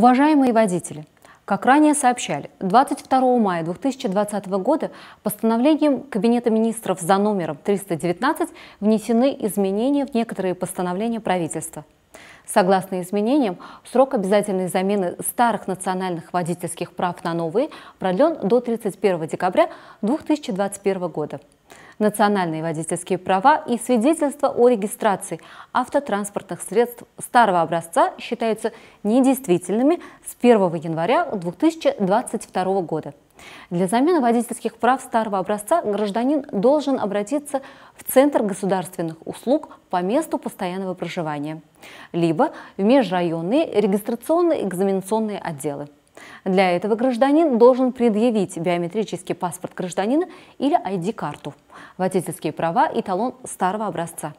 Уважаемые водители, как ранее сообщали, 22 мая 2020 года постановлением Кабинета министров за номером 319 внесены изменения в некоторые постановления правительства. Согласно изменениям, срок обязательной замены старых национальных водительских прав на новые продлен до 31 декабря 2021 года национальные водительские права и свидетельства о регистрации автотранспортных средств старого образца считаются недействительными с 1 января 2022 года. Для замены водительских прав старого образца гражданин должен обратиться в Центр государственных услуг по месту постоянного проживания, либо в межрайонные регистрационно-экзаменационные отделы. Для этого гражданин должен предъявить биометрический паспорт гражданина или ID-карту, водительские права и талон старого образца.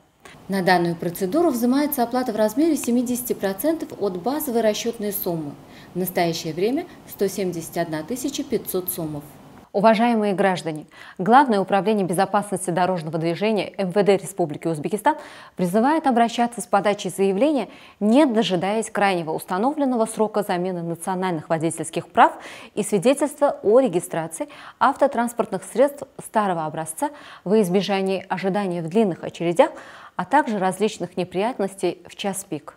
На данную процедуру взимается оплата в размере 70% от базовой расчетной суммы. В настоящее время 171 500 сомов. Уважаемые граждане, Главное управление безопасности дорожного движения МВД Республики Узбекистан призывает обращаться с подачей заявления, не дожидаясь крайнего установленного срока замены национальных водительских прав и свидетельства о регистрации автотранспортных средств старого образца во избежание ожидания в длинных очередях, а также различных неприятностей в час пик.